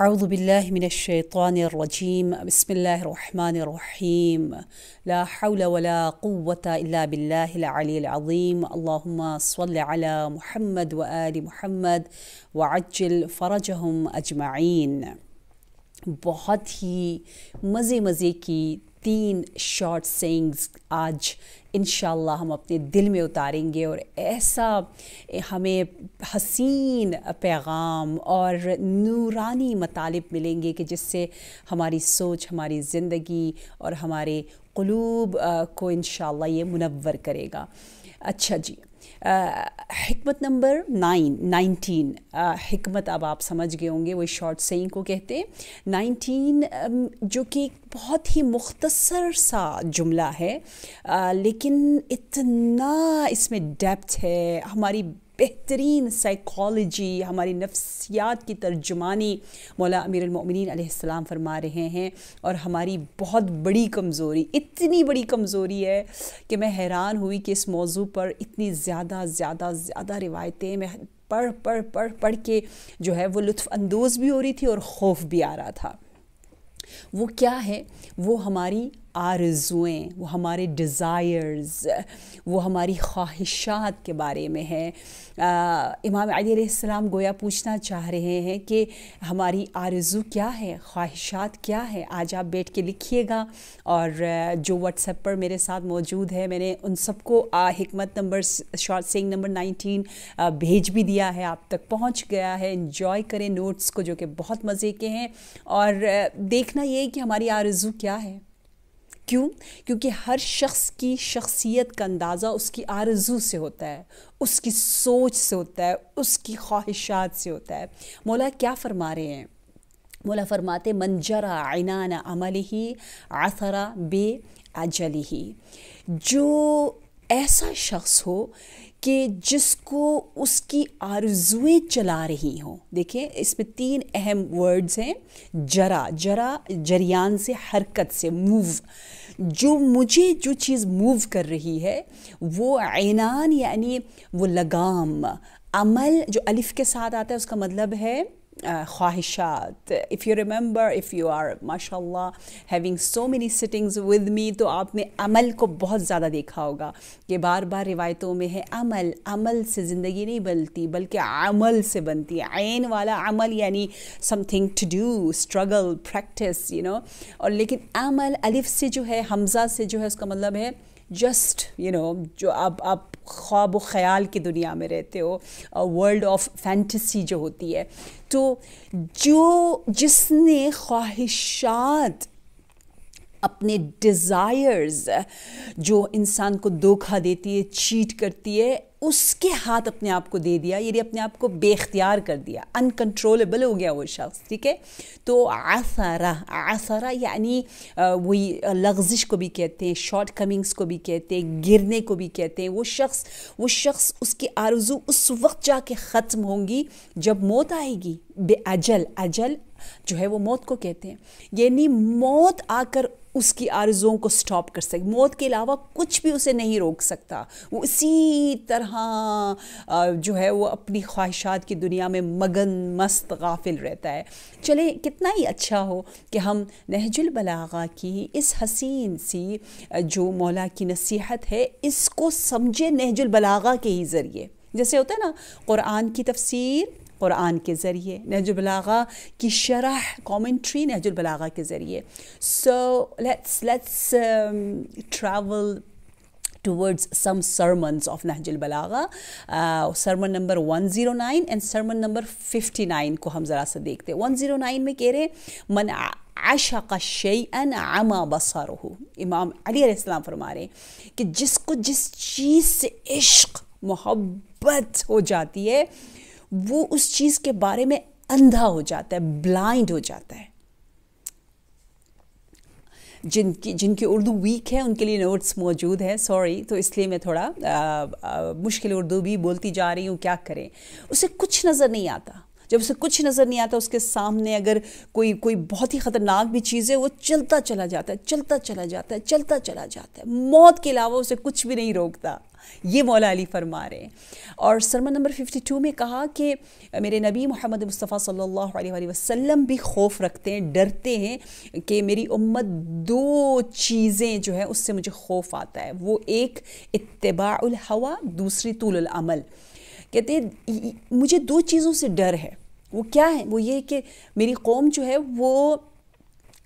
أعوذ بالله من الشيطان الرجيم بسم الله الرحمن الرحيم لا حول ولا قوة إلا بالله العلي العظيم اللهم صل على محمد وآل محمد وعجل فرجهم أجمعين بہت ہی مزے مزے کی तीन शॉर्ट सेंग्स आज इन हम अपने दिल में उतारेंगे और ऐसा हमें हसीन पैगाम और नूरानी मतालब मिलेंगे कि जिससे हमारी सोच हमारी ज़िंदगी और हमारे क़लूब को इन ये मुनवर करेगा अच्छा जी हमत नंबर नाइन नाइनटीन हमत अब आप समझ गए होंगे वो शॉर्ट सही को कहते हैं नाइनटीन um, जो कि बहुत ही मुख्तसर सा जुमला है आ, uh, लेकिन इतना इसमें डेप्थ है हमारी बेहतरीन साइकोलॉजी हमारी नफ्सियात की तर्जुमानी मौला अमीर अमीरमिन फरमा रहे हैं और हमारी बहुत बड़ी कमज़ोरी इतनी बड़ी कमज़ोरी है कि मैं हैरान हुई कि इस मौजू पर इतनी ज़्यादा ज़्यादा ज़्यादा रिवायतें मैं पढ़ पढ़ पढ़ पढ़ के जो है वो लुत्फ़ानंदोज़ भी हो रही थी और ख़ौफ भी आ रहा था वो क्या है वो हमारी आरजुएँ वो हमारे डिज़ायर्स वो हमारी ख्वाहिशात के बारे में है इमाम अलीसम गोया पूछना चाह रहे हैं कि हमारी आरजू क्या है ख्वाहिशात क्या है आज आप बैठ के लिखिएगा और जो व्हाट्सएप पर मेरे साथ मौजूद है मैंने उन सबको हमत नंबर शॉर्ट सिंग नंबर नाइनटीन भेज भी दिया है आप तक पहुँच गया है इन्जॉय करें नोट्स को जो कि बहुत मज़े के हैं और देखना ये कि हमारी आरजू क्या है क्यों क्योंकि हर शख्स की शख्सियत का अंदाज़ा उसकी आरजू से होता है उसकी सोच से होता है उसकी ख्वाहिशात से होता है मौला क्या फरमा रहे हैं मौला फरमाते मंजरा आइनाना अमल ही आसरा बे अजल ही जो ऐसा शख्स हो कि जिसको उसकी आरजुए चला रही हों देखिए इसमें तीन अहम वर्ड्स हैं जरा जरा जरियान से हरकत से मूव जो मुझे जो चीज़ मूव कर रही है वो ऐनान यानी वो लगाम अमल जो अलिफ़ के साथ आता है उसका मतलब है ख्वाहिशात if you remember if you are माशाल्लाह having so many sittings with me तो आपने अमल को बहुत ज़्यादा देखा होगा कि बार बार रिवायतों में है अमल अमल से ज़िंदगी नहीं बनती बल्कि अमल से बनती है आन वाला अमल यानी something to do struggle practice you know और लेकिन अमल अलिफ से जो है हमज़ा से जो है उसका मतलब है जस्ट यू नो जो आप आप ख्वाब ख्याल की दुनिया में रहते हो वर्ल्ड ऑफ फैंटसी जो होती है तो जो जिसने ख्वाहिशात अपने डिज़ायर्स जो इंसान को धोखा देती है चीट करती है उसके हाथ अपने आप को दे दिया यानी अपने आप को बेख्तियार कर दिया अनकंट्रोलेबल हो गया वो शख्स ठीक है तो आसारा आसारा यानी वही लग्जिश को भी कहते हैं शॉर्ट कमिंग्स को भी कहते हैं गिरने को भी कहते हैं वो शख्स वो शख्स उसकी आरजू उस वक्त जाके ख़त्म होंगी जब मौत आएगी बेअजल अजल जो है वो मौत को कहते हैं यानी मौत आकर उसकी आरज़ों को स्टॉप कर सके मौत के अलावा कुछ भी उसे नहीं रोक सकता वो इसी तरह जो है वो अपनी ख्वाहिशात की दुनिया में मगन मस्त गाफिल रहता है चले कितना ही अच्छा हो कि हम नहजुल बलागा की इस हसीन सी जो मौला की नसीहत है इसको समझे नहजुल बलागा के ही ज़रिए जैसे होता है ना क़ुरान की तफसीर क़ुरान के ज़रिए नहजुलबलागा की शरह कॉमेंट्री नहजुलबलागा के ज़रिए so let's let's travel towards some sermons of Nahjul Balagha. Uh, sermon number 109 and sermon number 59 को हम ज़रा सा देखते हैं नाइन में कह रहे मन का आशक अन आमा बसारहू इमाम अली इस्लाम फरमा रहे कि जिसको जिस चीज़ से इश्क मोहब्बत हो जाती है वो उस चीज़ के बारे में अंधा हो जाता है ब्लाइंड हो जाता है जिनकी जिनकी उर्दू वीक है उनके लिए नोट्स मौजूद हैं सॉरी तो इसलिए मैं थोड़ा आ, आ, मुश्किल उर्दू भी बोलती जा रही हूँ क्या करें उसे कुछ नज़र नहीं आता जब उसे कुछ नज़र नहीं आता उसके सामने अगर कोई कोई बहुत ही ख़तरनाक भी चीज़ है वो चलता चला जाता है चलता चला जाता है चलता चला जाता है मौत के अलावा उसे कुछ भी नहीं रोकता ये मौला अली फरमा रहे हैं और सरमा नंबर 52 में कहा कि मेरे नबी मोहम्मद मुस्तफ़ा सल्लल्लाहु अलैहि वसल्लम भी खौफ रखते हैं डरते हैं कि मेरी उम्मत दो चीज़ें जो है उससे मुझे खौफ आता है वो एक इतबाउल हवा दूसरी तूल अमल कहते हैं मुझे दो चीज़ों से डर है वो क्या है वो ये कि मेरी कौम जो है वो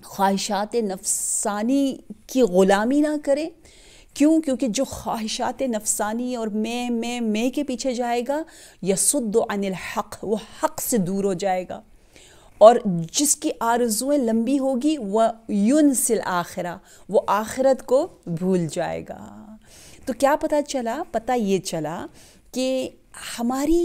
ख्वाहिशात नफसानी की ग़ुलामी ना करे क्यों क्योंकि जो ख्वाहिशात नफसानी और मैं मैं मैं के पीछे जाएगा यसुद्द अनिल हक वो हक से दूर हो जाएगा और जिसकी आरजुएं लंबी होगी वह यून सिल आखिरा वो आखिरत को भूल जाएगा तो क्या पता चला पता ये चला कि हमारी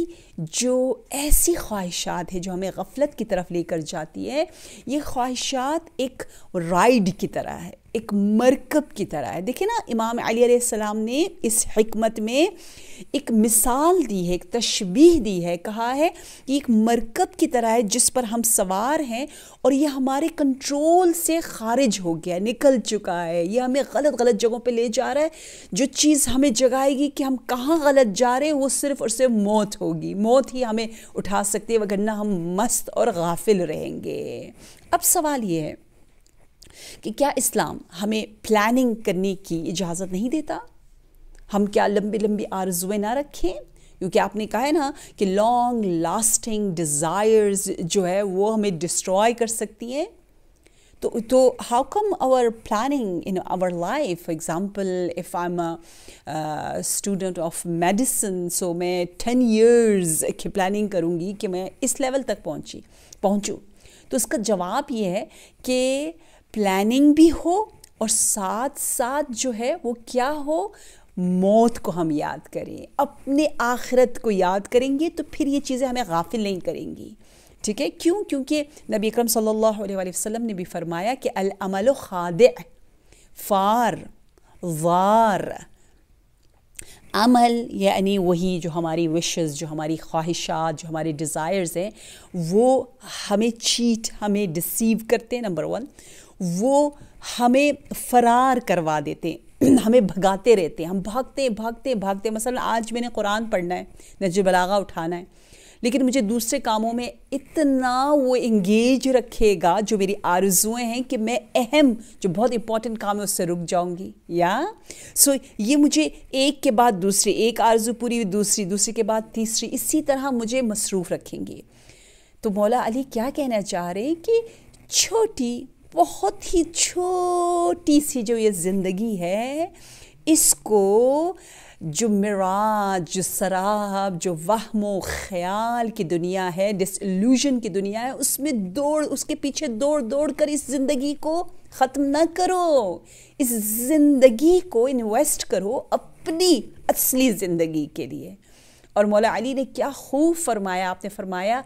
जो ऐसी ख्वाहिशात है जो हमें गफलत की तरफ लेकर जाती है ये ख्वाहिशात एक राइड की तरह है एक मरकब की तरह है देखिए ना इमाम अली अलैहिस्सलाम ने इस हमत में एक मिसाल दी है एक तशबीह दी है कहा है कि एक मरकब की तरह है जिस पर हम सवार हैं और ये हमारे कंट्रोल से खारिज हो गया निकल चुका है ये हमें गलत गलत जगहों पे ले जा रहा है जो चीज़ हमें जगाएगी कि हम कहाँ गलत जा रहे हैं वो सिर्फ़ और सिर्फ मौत होगी मौत ही हमें उठा सकती है वगरना हम मस्त और गाफिल रहेंगे अब सवाल ये है कि क्या इस्लाम हमें प्लानिंग करने की इजाज़त नहीं देता हम क्या लंबी लंबी आरजुएं ना रखें क्योंकि आपने कहा है ना कि लॉन्ग लास्टिंग डिज़ायर्स जो है वो हमें डिस्ट्रॉय कर सकती हैं तो तो how come our planning in our life for example if I am a student of medicine so मैं टेन ईयर्स की प्लानिंग करूँगी कि मैं इस लेवल तक पहुँची पहुँचूँ तो उसका जवाब ये है कि प्लानिंग भी हो और साथ साथ जो है वो क्या हो मौत को हम याद करें अपने आखरत को याद करेंगे तो फिर ये चीज़ें हमें गाफिल नहीं करेंगी ठीक है क्यों क्योंकि नबी अक्रम सल्लल्लाहु अलैहि वसल्लम ने भी फरमाया कि अल अमल खाद फार वार अमल यानी वही जो हमारी विशेज़ जो हमारी ख्वाहिशात जो हमारे डिज़ायर्स हैं वो हमें चीट हमें डिसीव करते हैं नंबर वन वो हमें फरार करवा देते हमें भगाते रहते हैं हम भागते भागते भागते मसल आज मैंने कुरान पढ़ना है नज बलागा उठाना है लेकिन मुझे दूसरे कामों में इतना वो इंगेज रखेगा जो मेरी आरजुएं हैं कि मैं अहम जो बहुत इंपॉर्टेंट काम है उससे रुक जाऊंगी या सो so, ये मुझे एक के बाद दूसरी एक आरजू पूरी दूसरी दूसरी के बाद तीसरी इसी तरह मुझे मसरूफ़ रखेंगे तो मौला अली क्या कहना चाह रहे हैं कि छोटी बहुत ही छोटी सी जो ये ज़िंदगी है इसको जो मिराज जो शराब जो वहम ख्याल की दुनिया है डिसल्यूजन की दुनिया है उसमें दौड़ उसके पीछे दौड़ दौड़ कर इस ज़िंदगी को ख़त्म ना करो इस ज़िंदगी को इन्वेस्ट करो अपनी असली ज़िंदगी के लिए और मौला अली ने क्या खूब फरमाया आपने फरमाया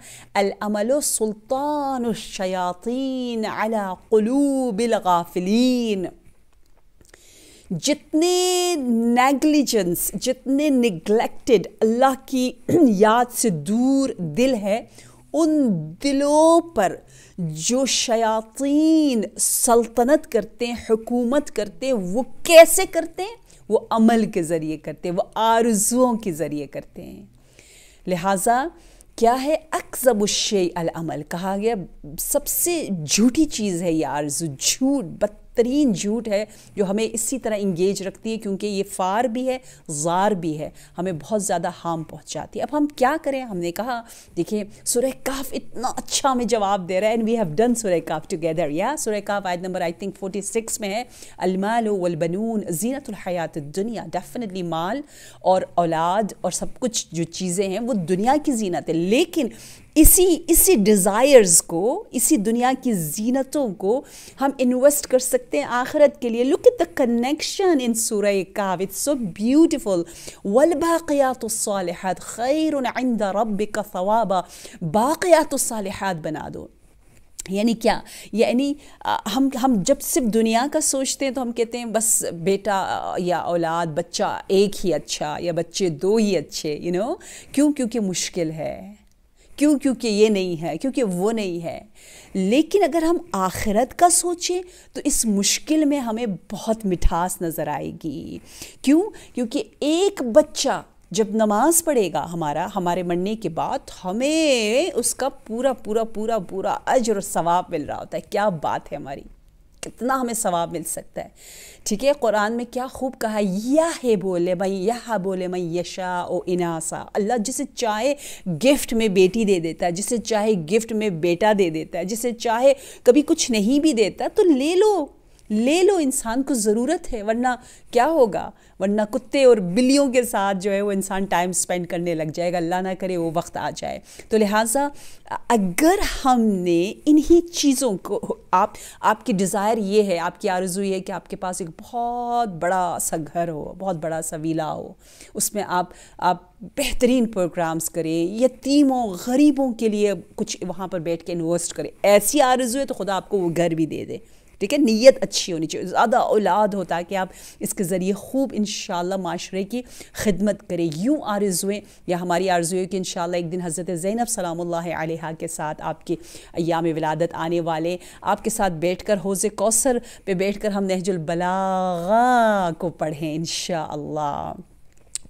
सुल्तान शयातीन अला क़लूबिल जितने नेग्लिजेंस जितने निगलेक्टेड अल्लाह की याद से दूर दिल है उन दिलों पर जो शयातीन सल्तनत करते हैं हुकूमत करते हैं वो कैसे करते हैं वो अमल के ज़रिए करते हैं वो आरजुओं के ज़रिए करते हैं लिहाजा क्या है अकजब शे अमल कहा गया सबसे झूठी चीज़ है ये आरजू झूठ बद बेहतरीन झूठ है जो हमें इसी तरह इंगेज रखती है क्योंकि ये फार भी है जार भी है हमें बहुत ज़्यादा हार्म पहुँचाती है अब हम क्या करें हमने कहा देखिए सुरह काफ इतना अच्छा हमें जवाब दे रहा है एंड वी हैव डन सुरह काफ टुगेदर या सुरह काफ आयत number I think forty six में है अलमाल वलबनून जीनतलहयात दुनिया डेफिनेटली माल और औलाद और सब कुछ जो चीज़ें हैं वो दुनिया की जीनत है लेकिन इसी इसी डिज़ायर्स को इसी दुनिया की जीनतों को हम इन्वेस्ट कर सकते हैं आखरत के लिए look it the connection in सूर काव इट्स सो ब्यूटिफुल वलबाक़ियात खैर आइंदा रब का फ़वाबा बाक़ियात बना दो यानी क्या यानी हम हम जब सिर्फ दुनिया का सोचते हैं तो हम कहते हैं बस बेटा या औलाद बच्चा एक ही अच्छा या बच्चे दो ही अच्छे यू you नो know? क्यों क्योंकि मुश्किल है क्यों क्योंकि ये नहीं है क्योंकि वो नहीं है लेकिन अगर हम आखिरत का सोचें तो इस मुश्किल में हमें बहुत मिठास नज़र आएगी क्यों क्योंकि एक बच्चा जब नमाज पढ़ेगा हमारा हमारे मरने के बाद हमें उसका पूरा पूरा पूरा पूरा अजर और सवाब मिल रहा होता है क्या बात है हमारी कितना हमें सवाब मिल सकता है ठीक है कुरान में क्या खूब कहा या है बोले भाई यह बोले मैं यशा ओ इनासा अल्लाह जिसे चाहे गिफ्ट में बेटी दे देता है जिसे चाहे गिफ्ट में बेटा दे देता है जिसे चाहे कभी कुछ नहीं भी देता तो ले लो ले लो इंसान को ज़रूरत है वरना क्या होगा वरना कुत्ते और बिल्लियों के साथ जो है वो इंसान टाइम स्पेंड करने लग जाएगा अल्लाह ना करे वो वक्त आ जाए तो लिहाजा अगर हमने इन्हीं चीज़ों को आप आपकी डिज़ायर ये है आपकी आरजू ये है कि आपके पास एक बहुत बड़ा सा घर हो बहुत बड़ा सा वीला हो उसमें आप आप बेहतरीन प्रोग्राम्स करें यतीमों गरीबों के लिए कुछ वहाँ पर बैठ के इन्वेस्ट करें ऐसी आरजू है तो खुदा आपको वो घर भी दे दे ठीक है नीयत अच्छी होनी चाहिए ज़्यादा औलाद होता है कि आप इसके ज़रिए खूब इन माशरे की खिदमत करें यूँ आरजुएँ या हमारी आरजुएँ कि इन एक दिन हज़रत ज़ैनब सलाम्ल के साथ आपकी अयाम विलादत आने वाले आपके साथ बैठ कर हौज़ कौसर पर बैठ कर हम नहजुलबला को पढ़ें इन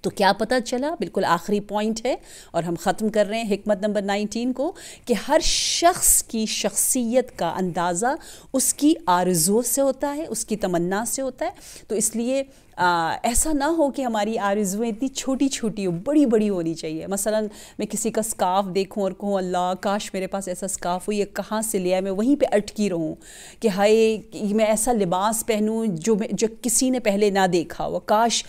तो क्या पता चला बिल्कुल आखिरी पॉइंट है और हम ख़त्म कर रहे हैं हमत नंबर नाइनटीन को कि हर शख्स की शख्सियत का अंदाज़ा उसकी आरज़ों से होता है उसकी तमन्ना से होता है तो इसलिए आ, ऐसा ना हो कि हमारी आरजुएँ इतनी छोटी छोटी हो बड़ी बड़ी होनी चाहिए मसला मैं किसी का स्काफ़ देखूँ और कहूँ अल्लाह काश मेरे पास ऐसा स्काफ़ हो ये कहाँ से लिया मैं वहीं पर अटकी रहूँ कि हाय मैं ऐसा लिबास पहनूँ जो जो किसी ने पहले ना देखा हो काश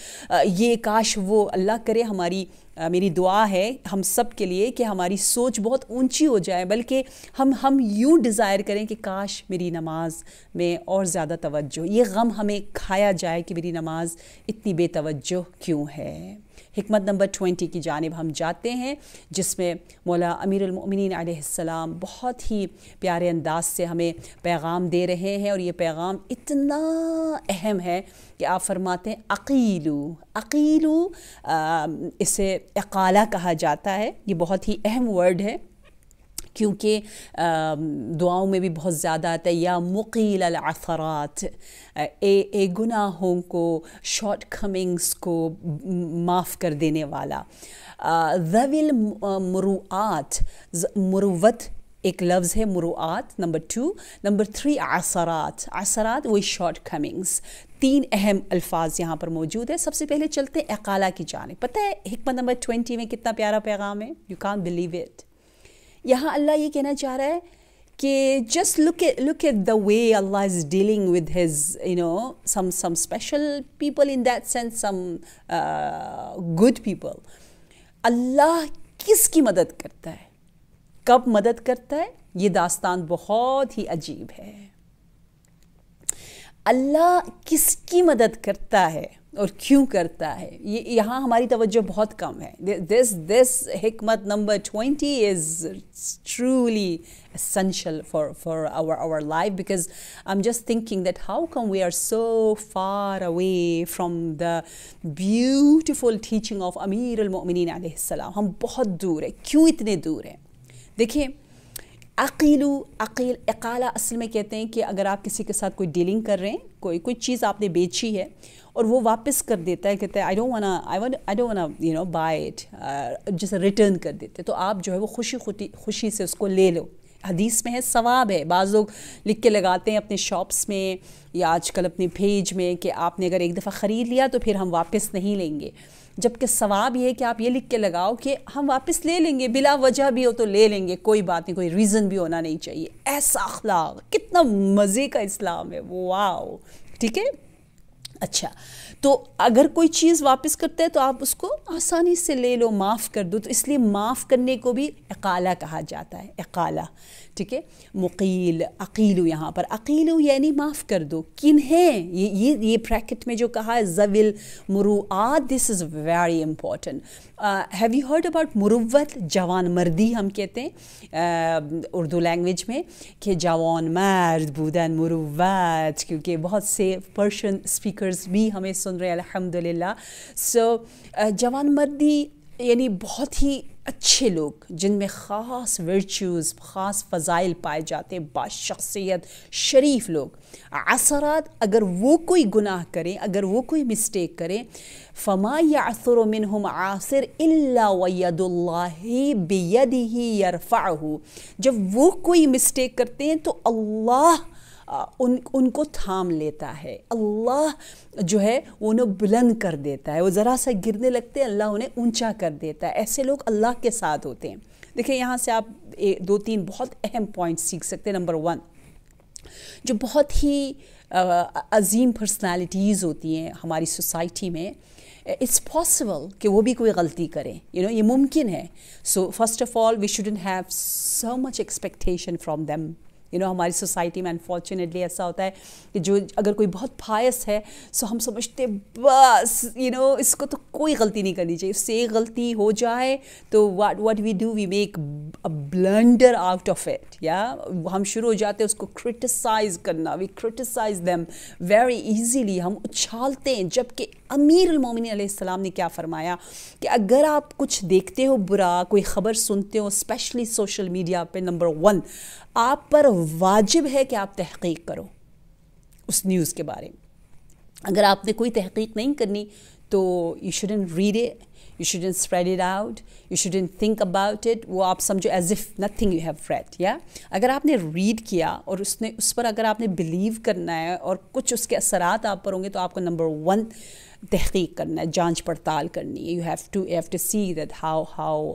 ये काश वो अल्लाह करे हमारी मेरी दुआ है हम सब के लिए कि हमारी सोच बहुत ऊंची हो जाए बल्कि हम हम यूँ डिज़ायर करें कि काश मेरी नमाज में और ज़्यादा तवज्जो ये गम हमें खाया जाए कि मेरी नमाज इतनी बेतवज्जो क्यों है हमत नंबर ट्वेंटी की जानब हम जाते हैं जिसमें मौला अमीरमिन आसमाम बहुत ही प्यारे अंदाज से हमें पैगाम दे रहे हैं और ये पैगाम इतना अहम है कि आप फरमाते हैं अकीलू अकीलू इसे अकाला कहा जाता है ये बहुत ही अहम वर्ड है क्योंकि दुआओं में भी बहुत ज़्यादा आता है या मुकील असरात ए गुनाहों को शॉर्ट कमिंग्स को माफ़ कर देने वाला जविल मरुआत मुरुवत एक लफ्ज़ है मरुआत नंबर टू नंबर थ्री असरात असरात वही शॉर्ट कमिंग्स तीन अहम अल्फाज यहाँ पर मौजूद है सबसे पहले चलते हैं अकाला की जाने पता है हिकमत नंबर ट्वेंटी में कितना प्यारा पैगाम है यू कान बिलीव इट यहाँ अल्लाह ये कहना चाह रहा है कि just look look at the way Allah is dealing with his you know some some special people in that sense some good people Allah किसकी मदद करता है कब मदद करता है ये दास्तान बहुत ही अजीब है अल्लाह किसकी मदद करता है और क्यों करता है ये यहाँ हमारी तवज्जो बहुत कम है दिस दिस हमत number twenty is truly essential for, for our, our life because I'm just thinking that how come we are so far away from the beautiful teaching of Amir al-Mu'mineen alayhi salam. हम बहुत दूर हैं क्यों इतने दूर हैं देखिए अकीलु अकील अकाला असल में कहते हैं कि अगर आप किसी के साथ कोई डीलिंग कर रहे हैं कोई कोई चीज़ आपने बेची है और वो वापस कर देता है कहते हैं I don't wanna I want I don't wanna you know buy it जैसे रिटर्न कर देते तो आप जो है वो खुशी खुशी खुशी से उसको ले लो हदीस में है सवाब है बाज़ लोग लिख के लगाते हैं अपने शॉप्स में या आजकल अपने पेज में कि आपने अगर एक दफ़ा ख़रीद लिया तो फिर हम वापस नहीं लेंगे जबकि सवाब ये कि आप ये लिख के लगाओ कि हम वापस ले लेंगे बिला वजह भी हो तो ले लेंगे कोई बात नहीं कोई रीज़न भी होना नहीं चाहिए ऐसा अखलाक कितना मज़े का इस्लाम है वाओ ठीक है अच्छा तो अगर कोई चीज़ वापस करता है तो आप उसको आसानी से ले लो माफ़ कर दो तो इसलिए माफ़ करने को भी अकाला कहा जाता है अकाला ठीक है मुकील अकील यहाँ पर अकील यानी माफ़ कर दो किन है ये ये ये ब्रैकेट में जो कहा है जविल मुरुआत this is very important have you heard about मुरुवत जवान मर्दी हम कहते हैं uh, उर्दू लैंग्वेज में कि जवान मर्द बुदन मुरुवत क्योंकि बहुत से पर्शियन स्पीकर्स भी हमें सुन रहे हैं अलहमदिल्ला सो so, uh, जवान मर्दी यानी बहुत ही अच्छे लोग जिनमें ख़ास वर्चूज़ ख़ास फ़ज़ाइल पाए जाते हैं बाशख्सियत शरीफ लोग असरात अगर वो कोई गुनाह करें अगर वो कोई मिस्टेक करें फ़मा मिन हम आसर अल्ला बेद ही जब वो कोई मिस्टेक करते हैं तो अल्लाह उन उनको थाम लेता है अल्लाह जो है वो उन्हें बुलंद कर देता है वो ज़रा सा गिरने लगते हैं अल्लाह उन्हें ऊंचा कर देता है ऐसे लोग अल्लाह के साथ होते हैं देखिए यहाँ से आप ए, दो तीन बहुत अहम पॉइंट सीख सकते हैं नंबर वन जो बहुत ही अजीम पर्सनालिटीज़ होती हैं हमारी सोसाइटी में इट्स पॉसिबल कि वो भी कोई गलती करें यू you नो know, ये मुमकिन है so first of all we shouldn't have so much expectation from them you know हमारी सोसाइटी में अनफॉर्चुनेटली ऐसा होता है कि जो अगर कोई बहुत फायस है सो हम समझते बस यू नो इसको तो कोई गलती नहीं करनी चाहिए उससे गलती हो जाए तो what what we do we make a blunder out of it या हम शुरू हो जाते हैं उसको क्रिटिसाइज करना we criticise them very easily हम उछालते हैं जबकि अमीर मोमिन ने क्या फरमाया कि अगर आप कुछ देखते हो बुरा कोई ख़बर सुनते हो स्पेशली सोशल मीडिया पे नंबर वन आप पर वाजिब है कि आप तहकीक करो उस न्यूज़ के बारे में अगर आपने कोई तहकीक नहीं करनी तो you shouldn't read it you shouldn't spread it out you shouldn't think about it वो आप समझो as if nothing you have read या अगर आपने रीड किया और उसने उस पर अगर आपने बिलीव करना है और कुछ उसके असरात आप पर होंगे तो आपको नंबर वन तहकीक करना है जांच पड़ताल करनी है you have to have to see that how how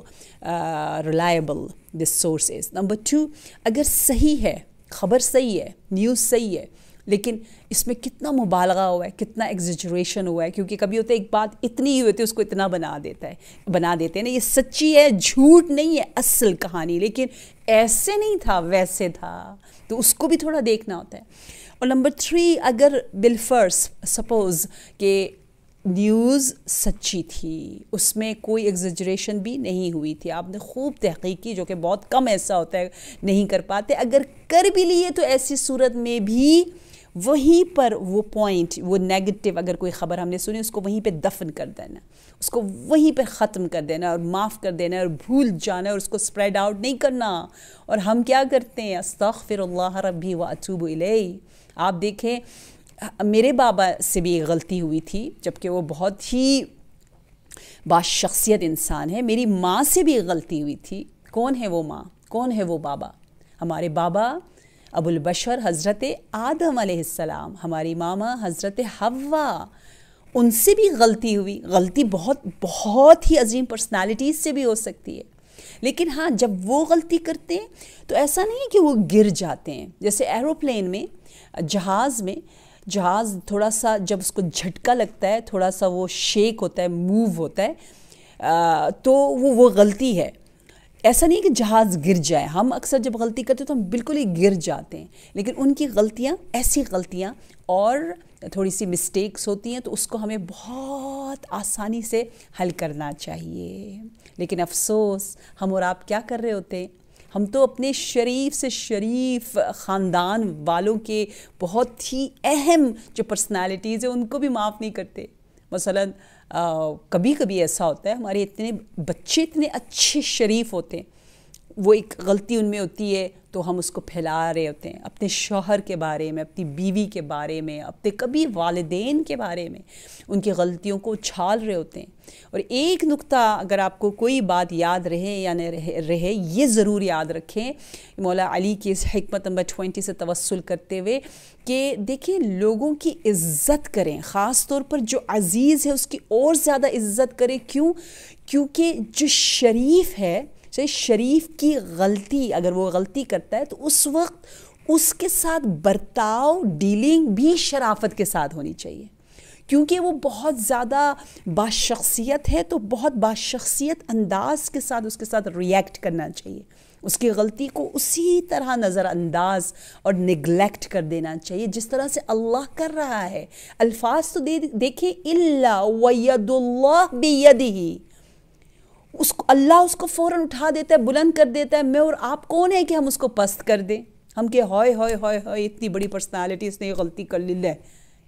reliable this source is number two अगर सही है खबर सही है न्यूज़ सही है लेकिन इसमें कितना मुबालगा हुआ है कितना एग्जिजरेशन हुआ है क्योंकि कभी होता है एक बात इतनी ही होती है उसको इतना बना देता है बना देते हैं ना ये सच्ची है झूठ नहीं है असल कहानी लेकिन ऐसे नहीं था वैसे था तो उसको भी थोड़ा देखना होता है और नंबर थ्री अगर बिलफर्स सपोज़ कि न्यूज़ सच्ची थी उसमें कोई एग्जजरेशन भी नहीं हुई थी आपने खूब तहकीक की जो कि बहुत कम ऐसा होता है नहीं कर पाते अगर कर भी लिए तो ऐसी सूरत में भी वहीं पर वो पॉइंट वो नेगेटिव अगर कोई ख़बर हमने सुनी उसको वहीं पे दफन कर देना उसको वहीं पे ख़त्म कर देना और माफ़ कर देना और भूल जाना और उसको स्प्रेड आउट नहीं करना और हम क्या करते हैं अस्तफ़िर रबी व अतूब आप देखें मेरे बाबा से भी एक गलती हुई थी जबकि वो बहुत ही बाशख्सियत इंसान है मेरी माँ से भी गलती हुई थी कौन है वो माँ कौन है वो बाबा हमारे बाबा बशर हज़रत आदम आसमाम हमारी मामा हज़रत हवा उनसे भी गलती हुई गलती बहुत बहुत ही अजीम पर्सनालिटीज़ से भी हो सकती है लेकिन हाँ जब वो गलती करते हैं तो ऐसा नहीं है कि वो गिर जाते हैं जैसे एरोप्लेन में जहाज़ में जहाज़ थोड़ा सा जब उसको झटका लगता है थोड़ा सा वो शेक होता है मूव होता है आ, तो वो वो गलती है ऐसा नहीं कि जहाज़ गिर जाए हम अक्सर जब गलती करते हैं तो हम बिल्कुल ही गिर जाते हैं लेकिन उनकी गलतियाँ ऐसी गलतियाँ और थोड़ी सी मिस्टेक्स होती हैं तो उसको हमें बहुत आसानी से हल करना चाहिए लेकिन अफसोस हम और आप क्या कर रहे होते हैं हम तो अपने शरीफ से शरीफ ख़ानदान वालों के बहुत ही अहम जो पर्सनालिटीज़ हैं उनको भी माफ़ नहीं करते मसलन कभी कभी ऐसा होता है हमारे इतने बच्चे इतने अच्छे शरीफ होते हैं वो एक गलती उनमें होती है तो हम उसको फैला रहे होते हैं अपने शोहर के बारे में अपनी बीवी के बारे में अपने कभी वालदेन के बारे में उनकी गलतियों को उछाल रहे होते हैं और एक नुक्ता अगर आपको कोई बात याद रहे या न रहे, ये ज़रूर याद रखें मौला अली की इस हमत नंबर ट्वेंटी से तवसल करते हुए कि देखिए लोगों की इज़्ज़त करें ख़ास तौर पर जो अज़ीज़ है उसकी और ज़्यादा इज़्ज़त करें क्यों क्योंकि जो शरीफ है से शरीफ की गलती अगर वो गलती करता है तो उस वक्त उसके साथ बर्ताव डीलिंग भी शराफत के साथ होनी चाहिए क्योंकि वो बहुत ज़्यादा बाशख्सियत है तो बहुत बाशख्सियत अंदाज के साथ उसके साथ रिएक्ट करना चाहिए उसकी गलती को उसी तरह नज़रअंदाज और निगलेक्ट कर देना चाहिए जिस तरह से अल्लाह कर रहा है अल्फाज तो दे देखें इल्ला वयदुल्लाह बेयदी उसको अल्लाह उसको फ़ौर उठा देता है बुलंद कर देता है मैं और आप कौन है कि हम उसको पस्त कर दें हम के हॉय हॉय हॉय हॉय इतनी बड़ी पर्सनालिटी इसने ये गलती कर ली है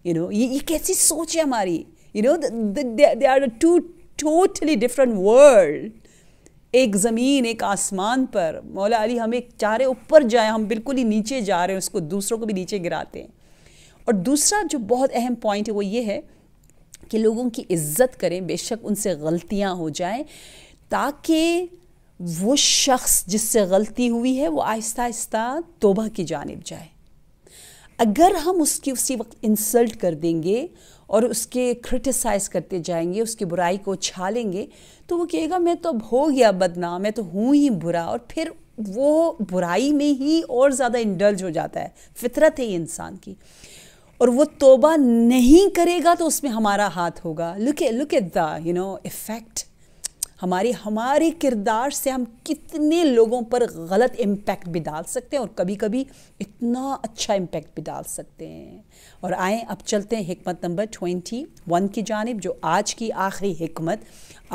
यू नो ये ये कैसी सोच है हमारी you know they are two totally different world एक ज़मीन एक आसमान पर मौला अली हम एक चारे ऊपर जाए हम बिल्कुल ही नीचे जा रहे हैं उसको दूसरों को भी नीचे गिराते हैं और दूसरा जो बहुत अहम पॉइंट है वो ये है कि लोगों की इज्जत करें बेशक उनसे गलतियाँ हो जाएं ताकि वो शख्स जिससे गलती हुई है वो आहिस्ता आहिस्ता तोबा की जानब जाए अगर हम उसकी उसी वक्त इंसल्ट कर देंगे और उसके क्रिटिसाइज़ करते जाएंगे उसकी बुराई को छालेंगे तो वो कहेगा मैं तो अब हो गया बदनाम मैं तो हूँ ही बुरा और फिर वो बुराई में ही और ज़्यादा इंडल्ज हो जाता है फितरत है इंसान की और वो तोबा नहीं करेगा तो उसमें हमारा हाथ होगा look look at the you know effect हमारी हमारे किरदार से हम कितने लोगों पर गलत इम्पैक्ट भी डाल सकते हैं और कभी कभी इतना अच्छा इम्पैक्ट भी डाल सकते हैं और आए अब चलते हैं हमत नंबर ट्वेंटी वन की जानब जो आज की आखिरी हमत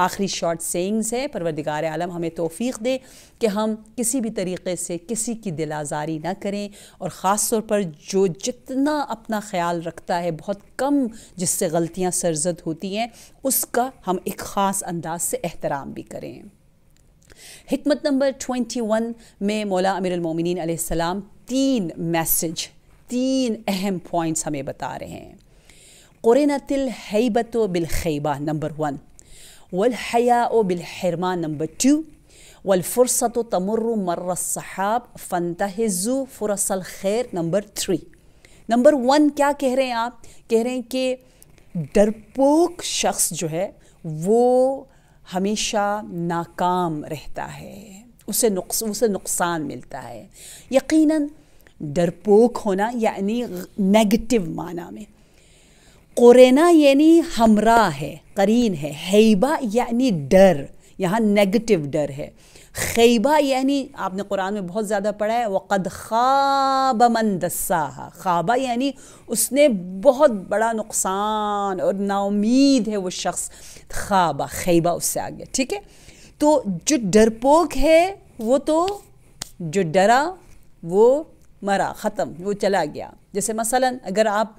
आखिरी शॉर्ट सेंग्स है परवरदिगार आलम हमें तोफ़ी दे कि हम किसी भी तरीके से किसी की दिल आज़ारी ना करें और ख़ास तौर पर जो जितना अपना ख्याल रखता है बहुत कम जिससे गलतियाँ सरजद होती हैं उसका हम एक ख़ास अंदाज से एहतराम भी करें हमत नंबर ट्वेंटी वन में मौला अमीर सलाम तीन मैसेज तीन अहम पॉइंट्स हमें बता रहे हैं तिल हैबत बिलखैबा नंबर वन वलहया बिलहरमा नंबर टू वलफ़ुरसत तमर मर्र सहाब फ़नतज़ु फ़ुरसल खैर नंबर थ्री नंबर वन क्या कह रहे हैं आप कह रहे हैं कि डरपोक शख्स जो है वो हमेशा नाकाम रहता है उसे नुकस उसे नुकसान मिलता है यकीनन डरपोक होना यानी नेगेटिव माना में कोरेना यानी हमरा है करीन है हैबा यानी डर यहाँ नेगेटिव डर है खैबा यानी आपने कुरान में बहुत ज़्यादा पढ़ा है वक़द ख़ाब मंदसा ख़ाबा यानी उसने बहुत बड़ा नुकसान और नाउमीद है वो शख्स ख़ाबा खैबा उससे आगे ठीक है तो जो डरपोक है वो तो जो डरा वो मरा ख़त्म वो चला गया जैसे मसलन अगर आप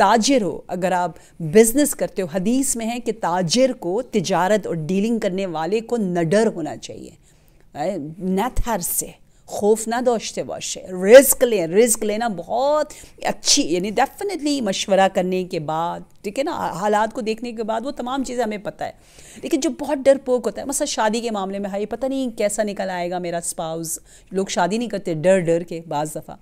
ताजिर हो अगर आप बिज़नेस करते हो हदीस में है कि ताजिर को तिजारत और डीलिंग करने वाले को नडर होना चाहिए नथर से खौफ ना दोषते बाशे रिस्क लें रिस्क लेना बहुत अच्छी यानी डेफिनेटली मशवरा करने के बाद ठीक है ना हालात को देखने के बाद वो तमाम चीज़ें हमें पता है लेकिन जो बहुत डरपोक होता है मसल शादी के मामले में हाई पता नहीं कैसा निकल आएगा मेरा स्पाउस लोग शादी नहीं करते डर डर के बाज़ दफ़ा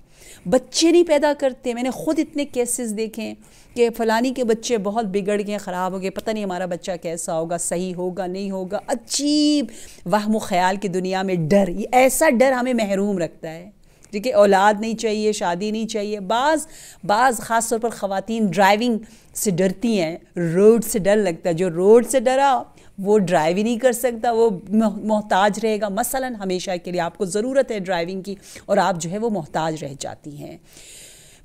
बच्चे नहीं पैदा करते मैंने ख़ुद इतने केसेस देखे कि फ़लानी के बच्चे बहुत बिगड़ गए ख़राब हो गए पता नहीं हमारा बच्चा कैसा होगा सही होगा नहीं होगा अजीब वहम ख्याल की दुनिया में डर ये ऐसा डर हमें महरूम रखता है ठीक है औलाद नहीं चाहिए शादी नहीं चाहिए बाज़ बाज़ ख़ास तौर पर ख़वान ड्राइविंग से डरती हैं रोड से डर लगता है जो रोड से डरा वो ड्राइव ही नहीं कर सकता वो मोहताज रहेगा मसलन हमेशा के लिए आपको ज़रूरत है ड्राइविंग की और आप जो है वो मोहताज रह जाती हैं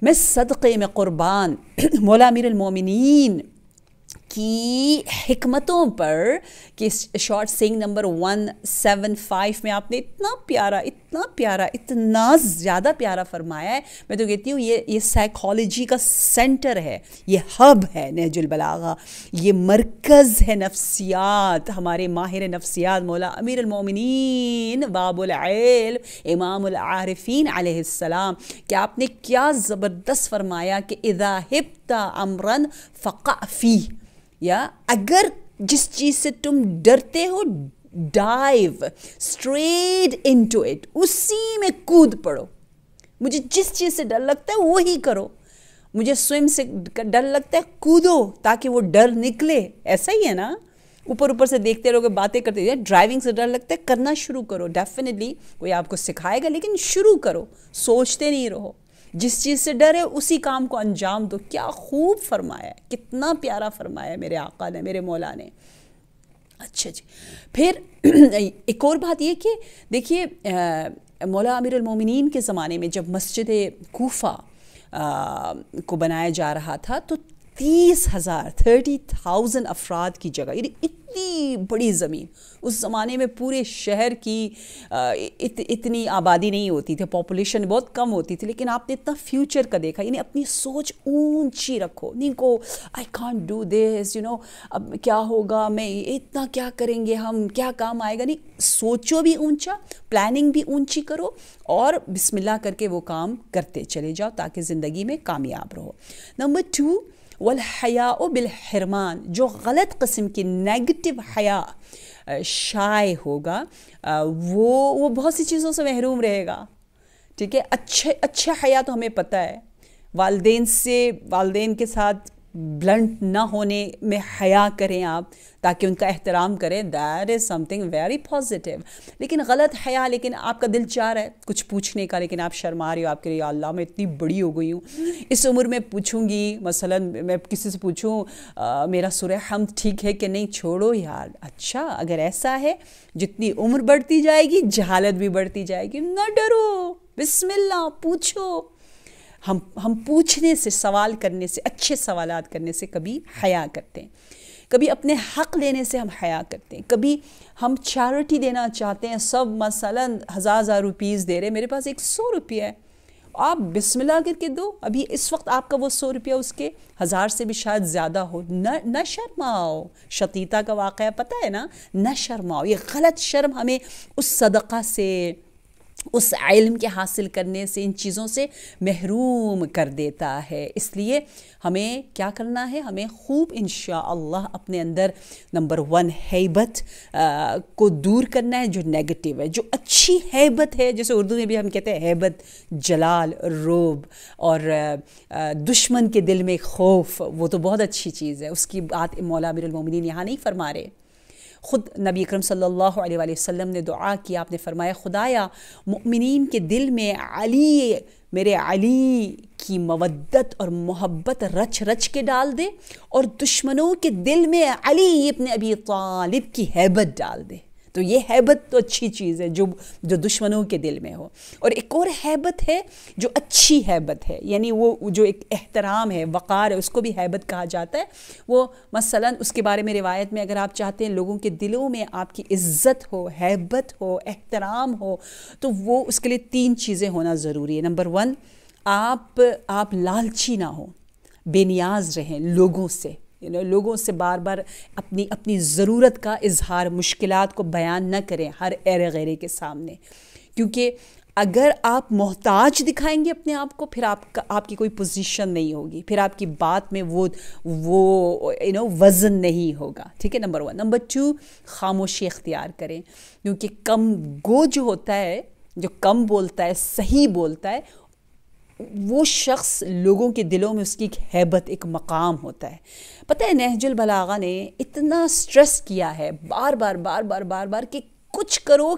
مس صدقي من قربان مولا امير المؤمنين की हमतों पर कि शॉर्ट सिंग नंबर वन सेवन फाइव में आपने इतना प्यारा इतना प्यारा इतना ज़्यादा प्यारा फरमाया है मैं तो कहती हूँ ये ये साइकोलॉजी का सेंटर है ये हब है नहजुलबलागा ये मरकज़ है नफ्सियात हमारे माहिर नफ्सियात मौला अमीर अमीरमिन बाबुल इमामफ़ीन आसमाम क्या आपने क्या ज़बरदस्त फरमाया कि इदा अमरन फ़क़ाफ़ी या अगर जिस चीज़ से तुम डरते हो dive straight into it उसी में कूद पड़ो मुझे जिस चीज़ से डर लगता है वो ही करो मुझे स्विम से डर लगता है कूदो ताकि वो डर निकले ऐसा ही है ना ऊपर ऊपर से देखते रहोगे बातें करते रहोगे ड्राइविंग से डर लगता है करना शुरू करो डेफिनेटली कोई आपको सिखाएगा लेकिन शुरू करो सोचते नहीं रहो जिस चीज़ से डर है उसी काम को अंजाम दो क्या खूब फरमाया है कितना प्यारा फरमाया मेरे आका ने मेरे मौला ने अच्छा जी फिर एक और बात ये कि देखिए मौला अमीर उलमोमिन के ज़माने में जब मस्जिद कोफा को बनाया जा रहा था तो तीस हज़ार थर्टी थाउजेंड अफराद की जगह यानी इतनी बड़ी ज़मीन उस ज़माने में पूरे शहर की इत, इतनी आबादी नहीं होती थी पॉपुलेशन बहुत कम होती थी लेकिन आपने इतना फ्यूचर का देखा यानी अपनी सोच ऊंची रखो नहीं को I can't do this you know अब क्या होगा मैं इतना क्या करेंगे हम क्या काम आएगा नहीं सोचो भी ऊंचा प्लानिंग भी ऊंची करो और बिस्मिल्लाह करके वो काम करते चले जाओ ताकि ज़िंदगी में कामयाब रहो नंबर टू वलहया बिलहरमान जो गलत कस्म की नेगेटिव हया शाय होगा वो वो बहुत सी चीज़ों से महरूम रहेगा ठीक है अच्छे अच्छा हया तो हमें पता है वालदेन से वालदेन के साथ ब्लंट ना होने में हया करें आप ताकि उनका एहतराम करें that is something very positive लेकिन गलत हया लेकिन आपका दिल चाह रहा है कुछ पूछने का लेकिन आप शर्मा रहे हो आपके लिए अल्लाह मैं इतनी बड़ी हो गई हूँ इस उम्र में पूछूंगी मसला मैं किसी से पूछूँ मेरा सुर हम ठीक है कि नहीं छोड़ो यार अच्छा अगर ऐसा है जितनी उम्र बढ़ती जाएगी जहालत भी बढ़ती जाएगी ना डरो बिस्मिल्ला पूछो हम हम पूछने से सवाल करने से अच्छे सवाल करने से कभी हया करते हैं कभी अपने हक़ लेने से हम हया करते हैं कभी हम चैरिटी देना चाहते हैं सब मसला हज़ार हज़ार रुपीज़ दे रहे मेरे पास एक सौ रुपया है आप बिस्मिल्लाह करके दो अभी इस वक्त आपका वो सौ रुपया उसके हज़ार से भी शायद ज़्यादा हो न न शर्माओ शतीता का वाक़ पता है ना न शर्माओ ये गलत शर्म हमें उस सदक़ा से उस इल्म के हासिल करने से इन चीज़ों से महरूम कर देता है इसलिए हमें क्या करना है हमें खूब इन अल्लाह अपने अंदर नंबर वन हैबत को दूर करना है जो नेगेटिव है जो अच्छी हैबत है जैसे उर्दू में भी हम कहते हैं हैबत जलाल रोब और आ, दुश्मन के दिल में खौफ वो तो बहुत अच्छी चीज़ है उसकी बात मौला मिरमिन यहाँ नहीं फरमा रहे ख़ुद नबी अक्रम सल्लल्लाहु ने दुआ की आपने फरमाया खुदाया मुमिन के दिल में अली मेरे अली की मवदत और मोहब्बत रच रच के डाल दे और दुश्मनों के दिल में अली अपने अबी तालिब की हैबत डाल दे तो ये हैबत तो अच्छी चीज़ है जो जो दुश्मनों के दिल में हो और एक और हैबत है जो अच्छी हैबत है यानी वो जो एक एहतराम है वक़ार है उसको भी हैबत कहा जाता है वो मसलन उसके बारे में रिवायत में अगर आप चाहते हैं लोगों के दिलों में आपकी इज्जत हो हैबत हो एहतराम हो तो वो उसके लिए तीन चीज़ें होना ज़रूरी है नंबर वन आप आप लालची ना हो बेनियाज रहें लोगों से यू नो लोगों से बार बार अपनी अपनी ज़रूरत का इजहार मुश्किल को बयान न करें हर एर गैरे के सामने क्योंकि अगर आप मोहताज दिखाएंगे अपने आप को फिर आपका आपकी कोई पोजीशन नहीं होगी फिर आपकी बात में वो वो यू नो वज़न नहीं होगा ठीक है नंबर वन नंबर टू खामोशी अख्तियार करें क्योंकि कम गो जो होता है जो कम बोलता है सही बोलता है वो शख्स लोगों के दिलों में उसकी एक हैबत एक मकाम होता है पता है नहजुल बलागा ने इतना स्ट्रेस किया है बार बार बार बार बार बार कि कुछ करो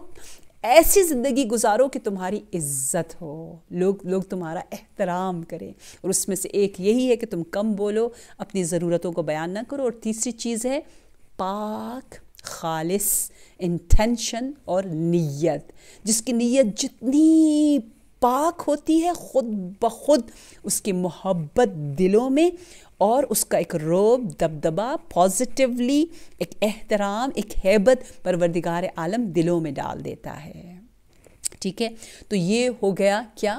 ऐसी ज़िंदगी गुजारो कि तुम्हारी इज्जत हो लोग लोग तुम्हारा एहतराम करें और उसमें से एक यही है कि तुम कम बोलो अपनी ज़रूरतों को बयान ना करो और तीसरी चीज़ है पाक खालिस इंटेंशन और नीयत जिसकी नीयत जितनी पाक होती है ख़ुद ब खुद उसकी मोहब्बत दिलों में और उसका एक रोब दबदबा पॉजिटिवली एक एहतराम एक हैबत परवरदिगार आलम दिलों में डाल देता है ठीक है तो ये हो गया क्या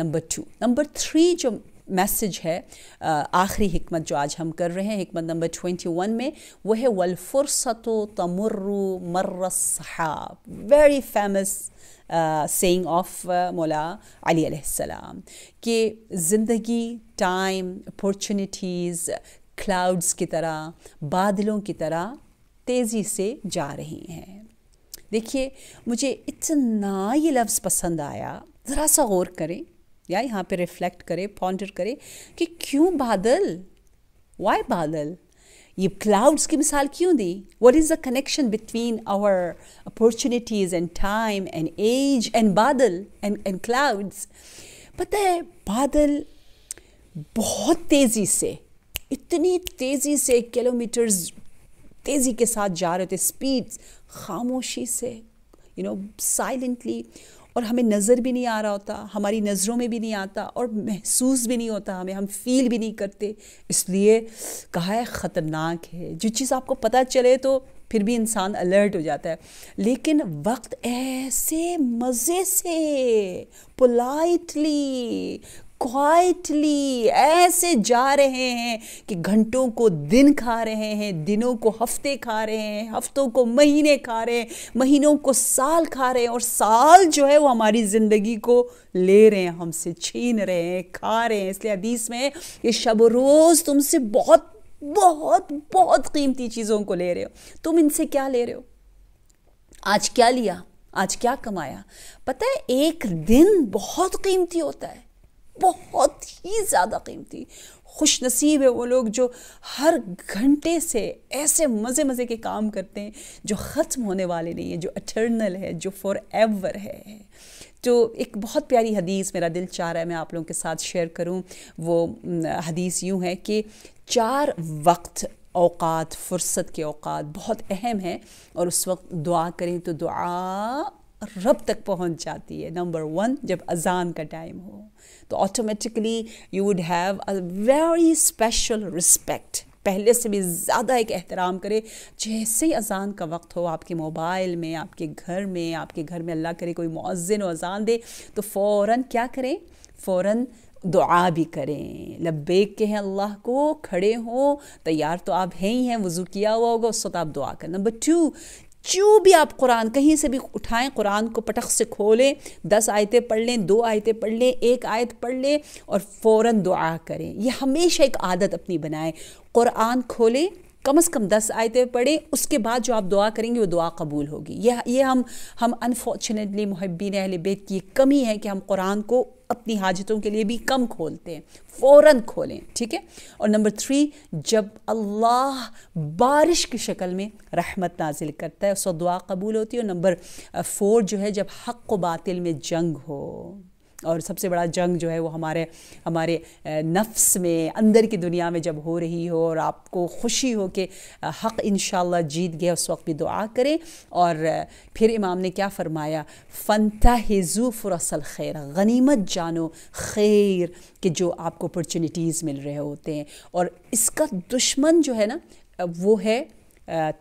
नंबर टू नंबर थ्री जो मैसेज है uh, आखिरी हमत जो आज हम कर रहे हैं हमत नंबर ट्वेंटी वन में वह है वलफ़ुरसत तमर्रु मर्र वेरी फेमस सेंग ऑफ मौला अलीसम कि ज़िंदगी टाइम अपॉर्चुनिटीज़ क्लाउड्स की तरह बादलों की तरह तेज़ी से जा रही हैं देखिए मुझे इतना ये लफ्ज़ पसंद आया ज़रा सा गौर करें या यहाँ पे रिफ्लेक्ट करे पॉन्डर करे कि क्यों बादल वाई बादल ये क्लाउड्स की मिसाल क्यों दी what is the connection between our opportunities and time and age and badal and and clouds पता है बादल बहुत तेज़ी से इतनी तेज़ी से किलोमीटर्स तेज़ी के साथ जा रहे थे स्पीड खामोशी से यू नो साइलेंटली और हमें नज़र भी नहीं आ रहा होता हमारी नज़रों में भी नहीं आता और महसूस भी नहीं होता हमें हम फील भी नहीं करते इसलिए कहा है ख़तरनाक है जो चीज़ आपको पता चले तो फिर भी इंसान अलर्ट हो जाता है लेकिन वक्त ऐसे मज़े से पोलाइटली क्वाइटली ऐसे जा रहे हैं कि घंटों को दिन खा रहे हैं दिनों को हफ्ते खा रहे हैं हफ्तों को महीने खा रहे हैं महीनों को साल खा रहे हैं और साल जो है वो हमारी ज़िंदगी को ले रहे हैं हमसे छीन रहे हैं खा रहे हैं इसलिए हदीस में ये शब रोज़ तुमसे बहुत बहुत बहुत कीमती चीज़ों को ले रहे हो तुम इनसे क्या ले रहे हो आज क्या लिया आज क्या कमाया पता है एक दिन बहुत कीमती होता है बहुत ही ज़्यादा कीमती खुश नसीब है वो लोग जो हर घंटे से ऐसे मज़े मज़े के काम करते हैं जो ख़त्म होने वाले नहीं है जो अटर्नल है जो फॉर एवर है तो एक बहुत प्यारी हदीस मेरा दिल चाह रहा है मैं आप लोगों के साथ शेयर करूं वो हदीस यूँ है कि चार वक्त औकात फ़ुर्सत के औकात बहुत अहम हैं और उस वक्त दुआ करें तो दुआ रब तक पहुंच जाती है नंबर वन जब अजान का टाइम हो तो automatically you would have a very special respect पहले से भी ज़्यादा एक एहतराम करे जैसे ही अजान का वक्त हो आपके मोबाइल में आपके घर में आपके घर में अल्लाह करे कोई व अजान दे तो फ़ौर क्या करें फ़ौर दुआ भी करें लब्बेक के हैं अल्लाह को खड़े हों तैयार तो आप हैं ही हैं वज़ू किया हुआ होगा उस वक्त आप दुआ करें नंबर टू जो भी आप कुरान कहीं से भी उठाएं कुरान को पटख से खोलें दस आयतें पढ़ लें दो आयतें पढ़ लें एक आयत पढ़ लें और फ़ौर दुआ करें यह हमेशा एक आदत अपनी बनाएं कुरान खोलें कम से कम दस आयतें पढ़ें उसके बाद जो आप दुआ करेंगे वो दुआ कबूल होगी यह ये हम हम अनफॉर्चुनेटली मुहबिन अहल बेत की कमी है कि हम कुरान को अपनी हाजतों के लिए भी कम खोलते हैं फ़ौर खोलें ठीक है और नंबर थ्री जब अल्लाह बारिश की शक्ल में रहमत नाजिल करता है उसको दुआ कबूल होती है और नंबर फोर uh, जो है जब हक व बातिल में जंग हो और सबसे बड़ा जंग जो है वो हमारे हमारे नफ्स में अंदर की दुनिया में जब हो रही हो और आपको खुशी हो कि हक़ इन जीत गया उस वक्त भी दुआ करें और फिर इमाम ने क्या फ़रमाया फ़नता हिजू फरसल खैर गनीमत जानो खैर कि जो आपको अपॉर्चुनिटीज़ मिल रहे होते हैं और इसका दुश्मन जो है ना वो है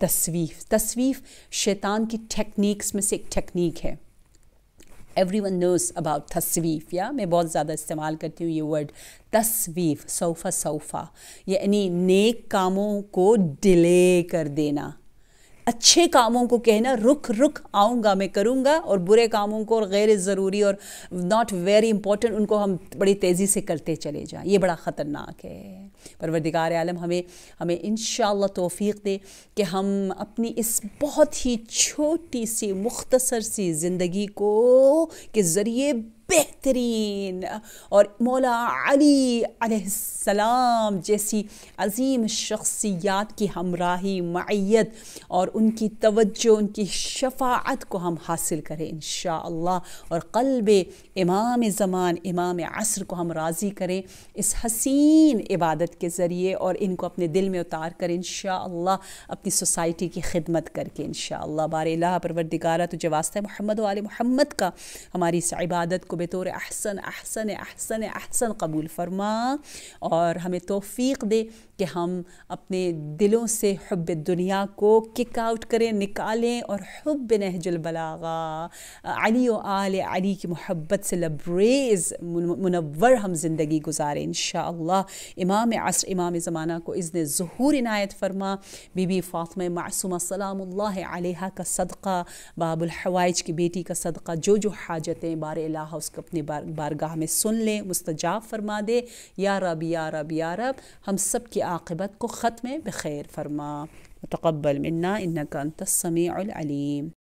तस्वीफ तस्वीफ शैतान की टेक्निक्स में से एक टेक्निक है एवरी वन नोज़ अबाउट तस्वीफ़ या मैं बहुत ज़्यादा इस्तेमाल करती हूँ ये वर्ड तस्वीफ़ सोफ़ा सोफ़ा यानी नेक कामों को डिले कर देना अच्छे कामों को कहना रुक रुक आऊँगा मैं करूँगा और बुरे कामों को और गैर ज़रूरी और नॉट वेरी इंपॉर्टेंट उनको हम बड़ी तेज़ी से करते चले जाएँ ये बड़ा ख़तरनाक है परवरदिगार आलम हमें हमें इन तोफ़ी दे कि हम अपनी इस बहुत ही छोटी सी मुख्तसर सी ज़िंदगी को के ज़रिए बेहतरीन और मौला अली सलाम जैसी अजीम शख्सियात की हमराही मैत और उनकी तवज्जो उनकी शफात को हम हासिल करें इन और कल्ब इमाम ज़मान इमाम असर को हम राज़ी करें इस हसीन इबादत के ज़रिए और इनको अपने दिल में उतार कर इन अपनी सोसाइटी की खिदमत करके इन बार परवरदिगारा तो जवास्त महमद वाल महमद का हमारी इस इबादत को بطور احسن احسن احسن احسن قبول فرما اور آه، ہمیں توفیق دے कि हम अपने दिलों से हब दुनिया को किक आउट करें निकालें और हब नहजुलबलागा अली आल अली की मोहब्बत से लबरेज मुनवर हम ज़िंदगी गुजारें इन इमाम असर इमाम ज़माना को इज़न ज़हूर इनायत फरमा बीबी फ़ातम मासूमा सलाम का सदक़ा बाबुल हवाइज की बेटी का सदक़ा जो जो हाजतें बार अल्लाह उसको अपने बार, बारगाह में सुन लें मुस्तजाब फरमा दे या रब या रब या रब हम सब की عاقبتكم ختمة بخير فرما وتقبل منا إنك أنت السميع العليم